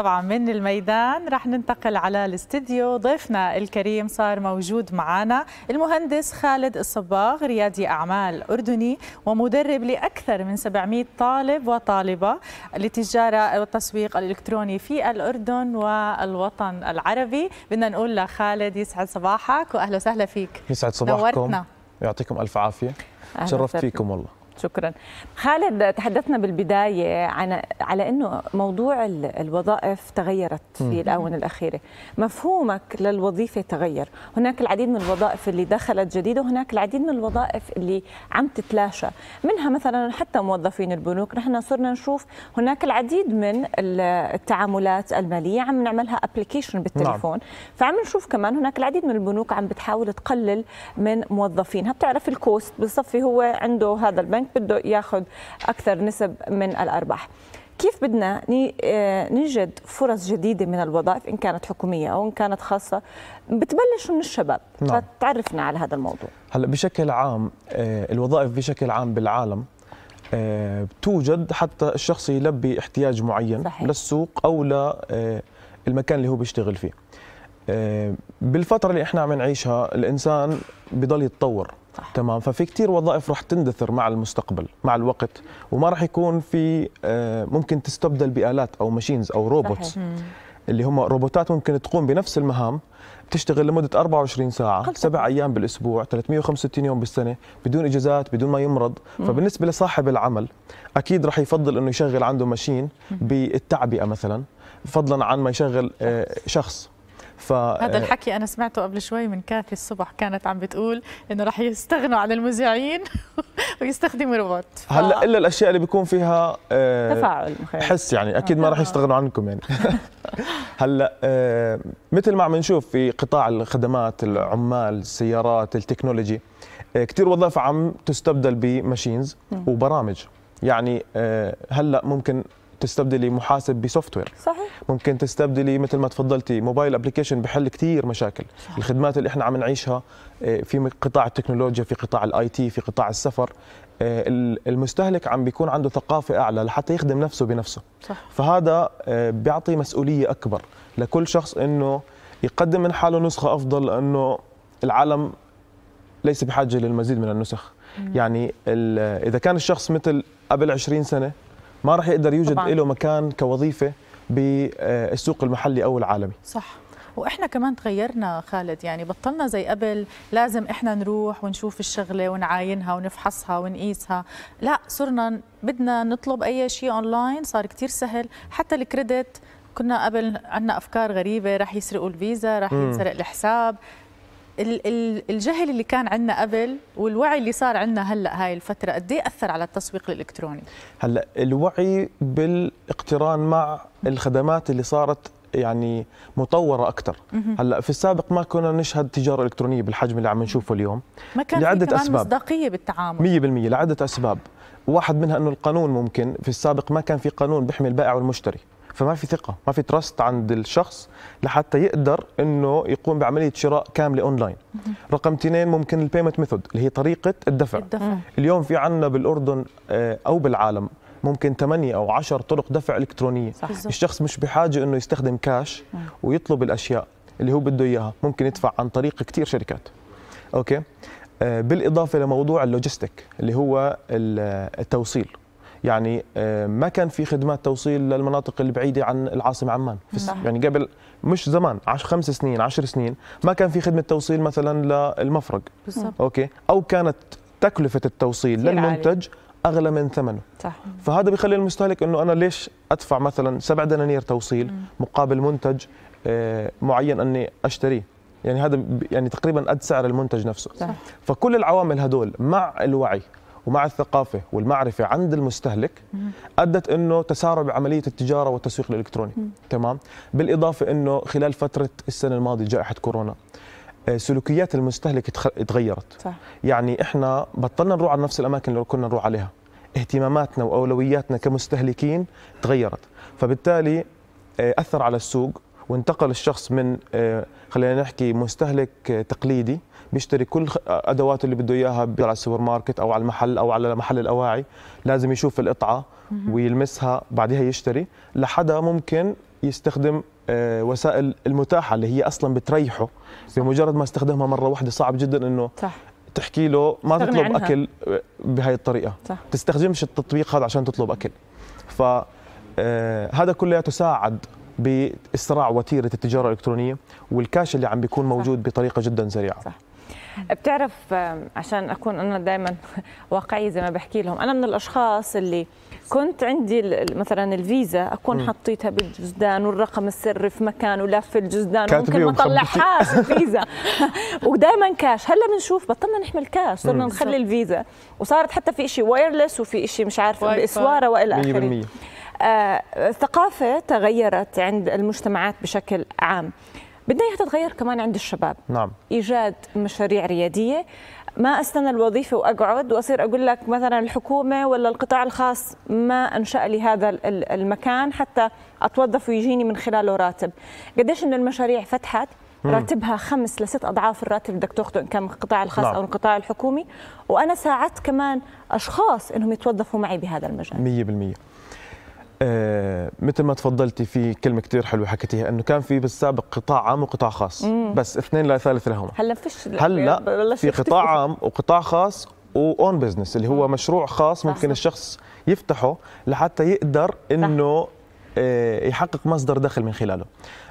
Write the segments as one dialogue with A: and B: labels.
A: طبعا من الميدان رح ننتقل على الاستديو ضيفنا الكريم صار موجود معنا المهندس خالد الصباغ ريادي أعمال أردني ومدرب لأكثر من 700 طالب وطالبة للتجارة والتسويق الإلكتروني في الأردن والوطن العربي بدنا نقول لخالد يسعد صباحك وأهلا وسهلا فيك
B: يسعد صباحكم نورتنا. يعطيكم ألف عافية شرفت فيكم والله
C: شكرا خالد تحدثنا بالبداية عن على أنه موضوع الوظائف تغيرت في الآونة الأخيرة مفهومك للوظيفة تغير هناك العديد من الوظائف اللي دخلت جديدة وهناك العديد من الوظائف اللي عم تتلاشى منها مثلا حتى موظفين البنوك نحن صرنا نشوف هناك العديد من التعاملات المالية عم نعملها ابلكيشن نعم. بالتليفون نعم. فعم نشوف كمان هناك العديد من البنوك عم بتحاول تقلل من موظفينها بتعرف الكوست بصفي هو عنده هذا البنك بده ياخذ اكثر نسب من الارباح كيف بدنا آه، نجد فرص جديده من الوظائف ان كانت حكوميه او ان كانت خاصه بتبلش من الشباب نعم. فتعرفنا على هذا الموضوع
B: هلا بشكل عام آه، الوظائف بشكل عام بالعالم آه، توجد حتى الشخص يلبي احتياج معين صحيح. للسوق او للمكان اللي هو بيشتغل فيه بالفتره اللي احنا عم نعيشها الانسان بضل يتطور صح. تمام ففي كثير وظائف رح تندثر مع المستقبل مع الوقت وما رح يكون في آه، ممكن تستبدل بآلات أو ماشينز أو روبوتس اللي هم روبوتات ممكن تقوم بنفس المهام تشتغل لمدة 24 ساعة سبع أيام بالأسبوع 365 يوم بالسنة بدون إجازات بدون ما يمرض مم. فبالنسبة لصاحب العمل أكيد رح يفضل أنه يشغل عنده ماشين بالتعبئة مثلا فضلا عن ما يشغل آه، شخص ف... هذا الحكي
A: انا سمعته قبل شوي من كافي الصبح كانت عم بتقول انه رح يستغنوا عن المذيعين ويستخدموا روبوت ف... هلا
B: الا الاشياء اللي بيكون فيها آه، تفاعل حس يعني اكيد آه، ما رح يستغنوا عنكم يعني هلا آه مثل ما عم نشوف في قطاع الخدمات العمال السيارات التكنولوجي آه كثير وظائف عم تستبدل بماشينز وبرامج يعني آه، هلا ممكن تستبدلي محاسب بسوفت وير صحيح ممكن تستبدلي مثل ما تفضلتي موبايل ابلكيشن بحل كثير مشاكل صحيح. الخدمات اللي احنا عم نعيشها آه، في قطاع التكنولوجيا في قطاع الاي تي في قطاع السفر آه، المستهلك عم بيكون عنده ثقافه اعلى لحتى يخدم نفسه بنفسه صح. فهذا آه، بيعطي مسؤوليه اكبر لكل شخص انه يقدم من حاله نسخه افضل لانه العالم ليس بحاجه للمزيد من النسخ يعني اذا كان الشخص مثل قبل 20 سنه ما راح يقدر يوجد طبعاً. له مكان كوظيفه بالسوق المحلي او العالمي
A: صح واحنا كمان تغيرنا خالد يعني بطلنا زي قبل لازم احنا نروح ونشوف الشغله ونعاينها ونفحصها ونقيسها لا صرنا بدنا نطلب اي شيء اونلاين صار كثير سهل حتى الكريدت كنا قبل عندنا افكار غريبه رح يسرقوا الفيزا رح ينسرق الحساب الجهل اللي كان عندنا قبل والوعي اللي صار عندنا هلا هاي الفتره قد ايه اثر على التسويق الالكتروني
B: هلا الوعي بالاقتران مع الخدمات اللي صارت يعني مطوره اكثر هلا في السابق ما كنا نشهد تجاره الكترونيه بالحجم اللي عم نشوفه اليوم ما كان لعده في كمان اسباب
A: مصداقيه بالتعامل
B: 100% لعده اسباب واحد منها انه القانون ممكن في السابق ما كان في قانون بيحمي البائع والمشتري فما في ثقه ما في تراست عند الشخص لحتى يقدر انه يقوم بعمليه شراء كامله اونلاين رقم اثنين ممكن البيمنت ميثود اللي هي طريقه الدفع, الدفع. اليوم في عندنا بالاردن آه، او بالعالم ممكن 8 او 10 طرق دفع الكترونيه صح. الشخص مش بحاجه انه يستخدم كاش ويطلب الاشياء اللي هو بده اياها ممكن يدفع عن طريق كثير شركات اوكي آه، بالاضافه لموضوع اللوجيستيك اللي هو التوصيل يعني آه، ما كان في خدمات توصيل للمناطق البعيده عن العاصمه عمان يعني قبل مش زمان عش خمس سنين عشر سنين ما كان في خدمه توصيل مثلا للمفرق بالزبط. اوكي او كانت تكلفه التوصيل للمنتج اغلى من ثمنه صح فهذا بيخلي المستهلك انه انا ليش ادفع مثلا سبع دنانير توصيل مقابل منتج آه، معين اني اشتريه يعني هذا يعني تقريبا قد سعر المنتج نفسه صح. فكل العوامل هدول مع الوعي ومع الثقافه والمعرفه عند المستهلك ادت انه تسارع بعمليه التجاره والتسويق الالكتروني تمام بالاضافه انه خلال فتره السنه الماضيه جائحه كورونا آه، سلوكيات المستهلك تغيرت صح. يعني احنا بطلنا نروح على نفس الاماكن اللي كنا نروح عليها اهتماماتنا واولوياتنا كمستهلكين تغيرت فبالتالي آه، اثر على السوق وانتقل الشخص من آه، خلينا نحكي مستهلك تقليدي بيشتري كل ادواته اللي بده اياها على السوبر ماركت او على المحل او على محل الاواعي لازم يشوف القطعه ويلمسها بعدها يشتري لحدا ممكن يستخدم آه، وسائل المتاحه اللي هي اصلا بتريحه بمجرد ما استخدمها مره واحده صعب جدا انه صح. تحكي له ما تطلب عنها. اكل آه، بهي الطريقه صح. تستخدمش التطبيق هذا عشان تطلب اكل ف آه، هذا كله ساعد باسراع وتيره التجاره الالكترونيه والكاش اللي عم بيكون موجود صح. بطريقه جدا سريعه
C: صح. بتعرف عشان اكون انا دائما واقعيه زي ما بحكي لهم انا من الاشخاص اللي كنت عندي مثلا الفيزا اكون حطيتها بالجزدان والرقم السري في مكان ولف الجزدان ممكن ما اطلعهاش الفيزا ودائما كاش هلا بنشوف بطلنا نحمل كاش صرنا نخلي الفيزا وصارت حتى في شيء وايرلس وفي شيء مش عارفه باسواره والى اخره الثقافه آه، تغيرت عند المجتمعات بشكل عام بدنا اياها تتغير كمان عند الشباب نعم ايجاد مشاريع رياديه ما استنى الوظيفه واقعد واصير اقول لك مثلا الحكومه ولا القطاع الخاص ما انشا لي هذا المكان حتى اتوظف ويجيني من خلاله راتب قديش انه المشاريع فتحت راتبها خمس لست اضعاف الراتب اللي بدك تاخذه ان كان من القطاع الخاص نعم. او القطاع الحكومي وانا ساعدت كمان اشخاص انهم يتوظفوا معي بهذا
B: المجال 100% آه مثل ما تفضلتي في كلمه كتير حلوه حكيتيها انه كان في بالسابق قطاع عام وقطاع خاص مم. بس اثنين لا ثالث لهما
C: هلا فيش هلا في
B: قطاع عام وقطاع خاص واون بزنس اللي هو مم. مشروع خاص ممكن الشخص يفتحه لحتى يقدر انه آه، يحقق مصدر دخل من خلاله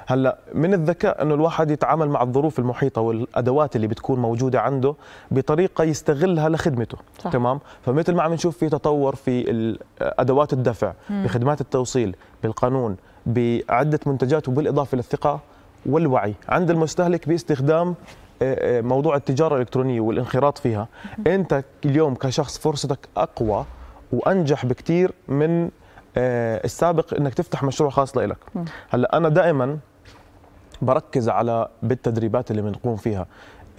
B: هلا من الذكاء انه الواحد يتعامل مع الظروف المحيطه والادوات اللي بتكون موجوده عنده بطريقه يستغلها لخدمته صح. تمام فمثل ما عم نشوف في تطور في ادوات الدفع مم. بخدمات التوصيل بالقانون بعده منتجات وبالاضافه للثقه والوعي عند المستهلك باستخدام آه، آه، موضوع التجاره الالكترونيه والانخراط فيها انت اليوم كشخص فرصتك اقوى وانجح بكثير من آه، السابق انك تفتح مشروع خاص لك هلا انا دائما بركز على بالتدريبات اللي بنقوم فيها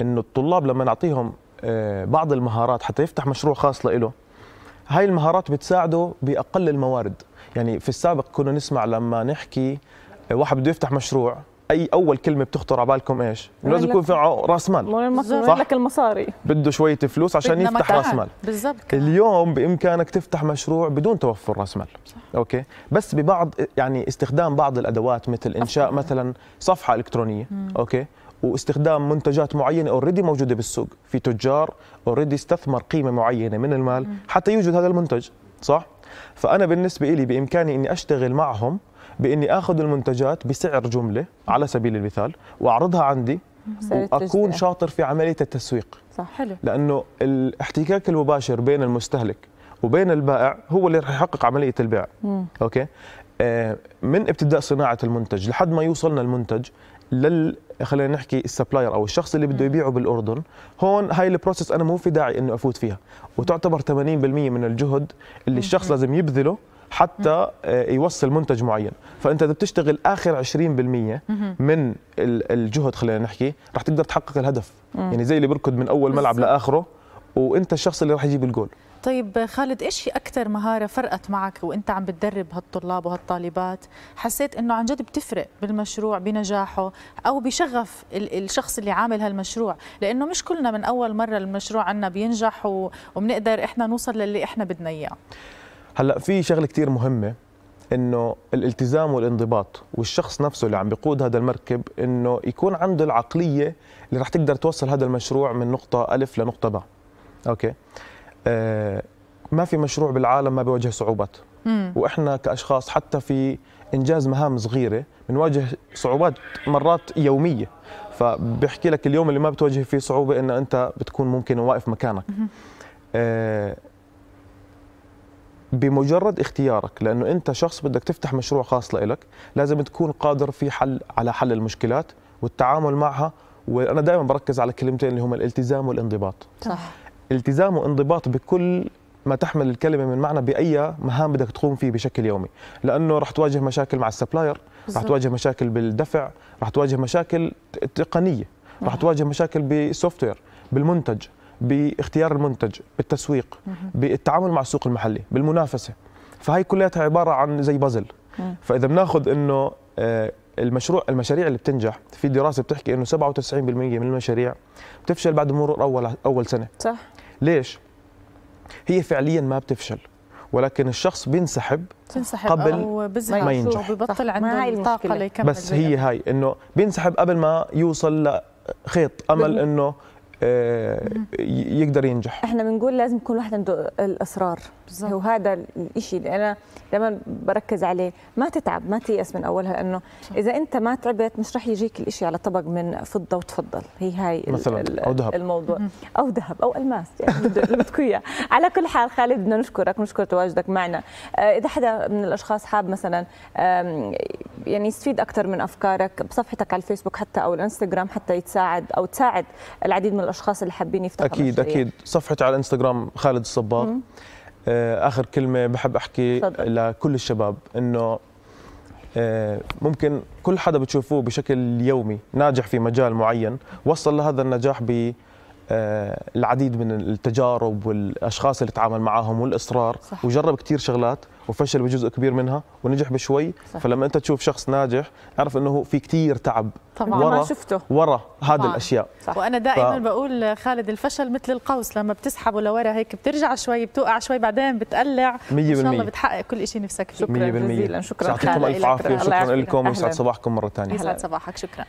B: انه الطلاب لما نعطيهم آه، بعض المهارات حتى يفتح مشروع خاص له هاي المهارات بتساعده باقل الموارد يعني في السابق كنا نسمع لما نحكي آه، واحد بده يفتح مشروع اي اول كلمه بتخطر على بالكم ايش؟ لازم يكون في راس مال صح؟ لك المصاري بده شويه فلوس عشان يفتح راس مال بالضبط اليوم بامكانك تفتح مشروع بدون توفر راس مال صح. اوكي بس ببعض يعني استخدام بعض الادوات مثل انشاء أفضل. مثلا صفحه الكترونيه مم. اوكي واستخدام منتجات معينه اوريدي موجوده بالسوق في تجار اوريدي استثمر قيمه معينه من المال مم. حتى يوجد هذا المنتج صح فانا بالنسبه لي بامكاني اني اشتغل معهم باني اخذ المنتجات بسعر جمله على سبيل المثال واعرضها عندي واكون شاطر في عمليه التسويق صح حلو لانه الاحتكاك المباشر بين المستهلك وبين البائع هو اللي راح يحقق عمليه البيع مم. اوكي آه، من ابتداء صناعه المنتج لحد ما يوصلنا المنتج لل خلينا نحكي السبلاير او الشخص اللي بده يبيعه بالاردن هون هاي البروسيس انا مو في داعي انه افوت فيها وتعتبر 80% من الجهد اللي الشخص لازم يبذله حتى آه، يوصل منتج معين فانت اذا بتشتغل اخر 20% من الجهد خلينا نحكي رح تقدر تحقق الهدف يعني زي اللي بركض من اول ملعب لاخره وانت الشخص اللي راح يجيب الجول
A: طيب خالد ايش اكثر مهاره فرقت معك وانت عم بتدرب هالطلاب وهالطالبات حسيت انه عن جد بتفرق بالمشروع بنجاحه او بشغف الشخص اللي عامل هالمشروع لانه مش كلنا من اول مره المشروع عنا بينجح وبنقدر احنا نوصل للي احنا بدنا اياه
B: هلا في شغله كثير مهمه انه الالتزام والانضباط والشخص نفسه اللي عم بيقود هذا المركب انه يكون عنده العقليه اللي رح تقدر توصل هذا المشروع من نقطه الف لنقطه باء اوكي آه ما في مشروع بالعالم ما بيواجه صعوبات مم. واحنا كاشخاص حتى في انجاز مهام صغيره بنواجه صعوبات مرات يوميه فبحكي لك اليوم اللي ما بتواجه فيه صعوبه انه انت بتكون ممكن واقف مكانك آه بمجرد اختيارك لانه انت شخص بدك تفتح مشروع خاص لإلك لازم تكون قادر في حل على حل المشكلات والتعامل معها وانا دائما بركز على كلمتين اللي هما الالتزام والانضباط صح التزام وانضباط بكل ما تحمل الكلمه من معنى باي مهام بدك تقوم فيه بشكل يومي لانه رح تواجه مشاكل مع السبلاير رح تواجه مشاكل بالدفع رح تواجه مشاكل تقنيه رح تواجه مشاكل بالسوفت وير بالمنتج باختيار المنتج بالتسويق بالتعامل مع السوق المحلي بالمنافسه فهي كلها عباره عن زي بازل فاذا بناخذ انه آه، المشروع المشاريع اللي بتنجح في دراسه بتحكي انه 97% من المشاريع بتفشل بعد مرور اول اول سنه صح ليش هي فعليا ما بتفشل ولكن الشخص بينسحب
A: بينسحب قبل ما ينجح ببطل عنده الطاقه ليكمل بس هي
B: هاي انه بينسحب قبل ما يوصل لخيط امل انه آه، يقدر ينجح
C: احنا بنقول لازم يكون واحد عنده الاصرار بالزبط. وهذا الشيء اللي انا دائما بركز عليه ما تتعب ما تيأس من اولها لانه اذا انت ما تعبت مش راح يجيك الشيء على طبق من فضه وتفضل هي هاي مثلا او ذهب الموضوع او ذهب او الماس يعني اللي بدكم اياه على كل حال خالد بدنا نشكرك ونشكر تواجدك معنا آه، اذا حدا من الاشخاص حاب مثلا يعني يستفيد اكثر من افكارك بصفحتك على الفيسبوك حتى او الانستغرام حتى يتساعد او تساعد العديد من الاشخاص اللي حابين يفتحوا اكيد مشاريع. اكيد
B: صفحتي على الانستغرام خالد الصباغ آه، اخر كلمه بحب احكي صدر. لكل الشباب انه آه، ممكن كل حدا بتشوفوه بشكل يومي ناجح في مجال معين وصل لهذا النجاح ب آه، العديد من التجارب والاشخاص اللي تعامل معاهم والاصرار صح. وجرب كثير شغلات وفشل بجزء كبير منها ونجح بشوي صح. فلما انت تشوف شخص ناجح اعرف انه في كثير تعب طبعا ورا ما شفته ورا هذه طبعاً. الاشياء صح. وانا دائما ف...
A: بقول خالد الفشل مثل القوس لما بتسحبه لورا هيك بترجع شوي بتوقع شوي بعدين بتقلع 100% ان شاء الله بتحقق كل شيء نفسك فيه شكرا جزيلا شكرا يعطيكم الف عافيه شكرا لكم ويسعد صباحكم مره ثانيه يسعد صباحك شكرا